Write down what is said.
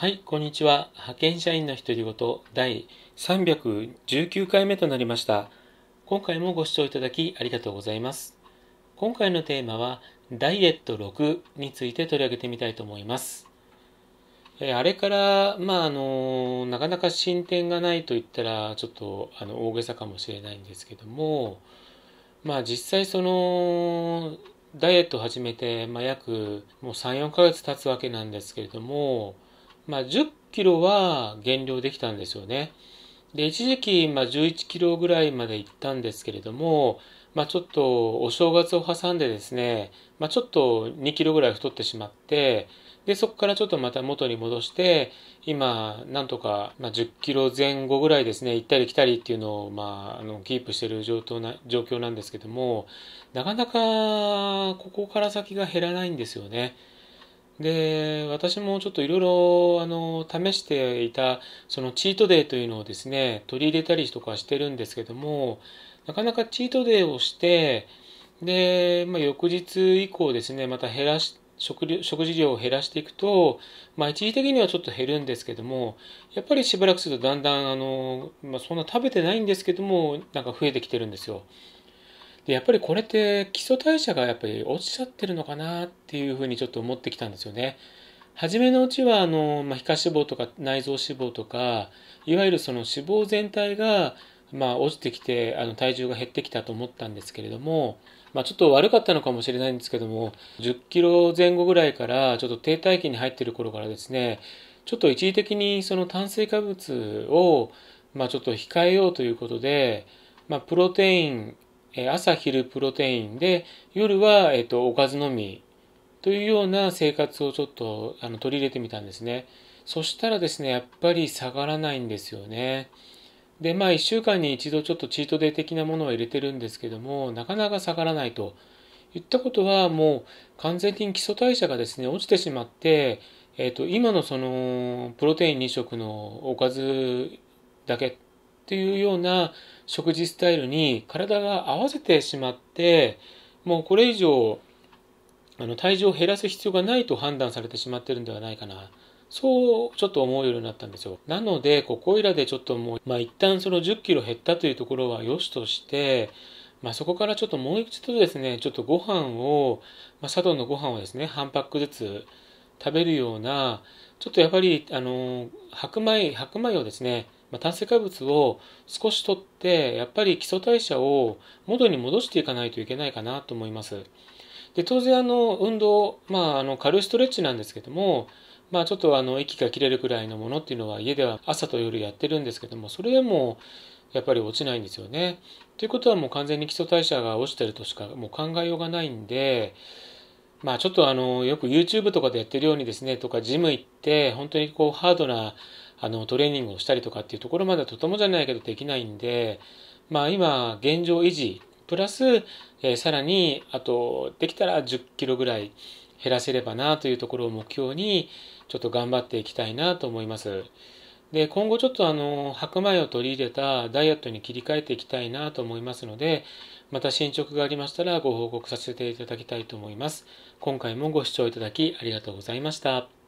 はい、こんにちは。派遣社員の独り言第319回目となりました。今回もご視聴いただきありがとうございます。今回のテーマはダイエット6について取り上げてみたいと思います。えあれから、まあ、あの、なかなか進展がないと言ったら、ちょっとあの大げさかもしれないんですけども、まあ実際その、ダイエットを始めて、まあ、約もう3、4ヶ月経つわけなんですけれども、まあ、10キロは減量できたんですよね。で、一時期、まあ、11キロぐらいまで行ったんですけれども、まあ、ちょっとお正月を挟んでですね、まあ、ちょっと2キロぐらい太ってしまって、で、そこからちょっとまた元に戻して、今、なんとか、まあ、10キロ前後ぐらいですね、行ったり来たりっていうのを、まあ、あの、キープしてる状況な、状況なんですけども、なかなか、ここから先が減らないんですよね。で私もちょっといろいろあの試していたそのチートデイというのをですね取り入れたりとかしてるんですけどもなかなかチートデイをしてで、まあ、翌日以降ですねまた減らし食食事量を減らしていくと、まあ、一時的にはちょっと減るんですけどもやっぱりしばらくするとだんだんあの、まあ、そんな食べてないんですけどもなんか増えてきてるんですよ。でやっぱりこれって基礎代謝がやっぱり落ちちゃってるのかなっていうふうにちょっと思ってきたんですよね。初めのうちはあの、まあ、皮下脂肪とか内臓脂肪とかいわゆるその脂肪全体が、まあ、落ちてきてあの体重が減ってきたと思ったんですけれども、まあ、ちょっと悪かったのかもしれないんですけども1 0キロ前後ぐらいからちょっと停滞期に入ってる頃からですねちょっと一時的にその炭水化物を、まあ、ちょっと控えようということで、まあ、プロテイン朝昼プロテインで夜は、えっと、おかずのみというような生活をちょっとあの取り入れてみたんですねそしたらですねやっぱり下がらないんですよねでまあ1週間に一度ちょっとチートデイ的なものを入れてるんですけどもなかなか下がらないと言ったことはもう完全に基礎代謝がですね落ちてしまって、えっと今のそのプロテイン2食のおかずだけっていうような食事スタイルに体が合わせてしまってもうこれ以上あの体重を減らす必要がないと判断されてしまってるんではないかなそうちょっと思うようになったんですよなのでここいらでちょっともう、まあ、一旦その1 0キロ減ったというところは良しとしてまあ、そこからちょっともう一度ですね、ちょっとご飯を、まあ、佐藤のご飯をですね、半パックずつ食べるような、ちょっとやっぱり、あの、白米、白米をですね、まあ、炭水化物を少し取ってやっぱり基礎代謝を元に戻していかないといけないかなと思います。で当然あの運動、まあ、あの軽いストレッチなんですけども、まあ、ちょっとあの息が切れるくらいのものっていうのは家では朝と夜やってるんですけどもそれでもやっぱり落ちないんですよね。ということはもう完全に基礎代謝が落ちてるとしかもう考えようがないんで。まあちょっとあの、よく YouTube とかでやってるようにですね、とかジム行って、本当にこうハードなあのトレーニングをしたりとかっていうところまではとてもじゃないけどできないんで、まあ、今現状維持プラス、えー、さらにあとできたら1 0キロぐらい減らせればなというところを目標にちょっと頑張っていきたいなと思います。で今後ちょっとあの白米を取り入れたダイエットに切り替えていきたいなと思いますのでまた進捗がありましたらご報告させていただきたいと思います。今回もご視聴いただきありがとうございました。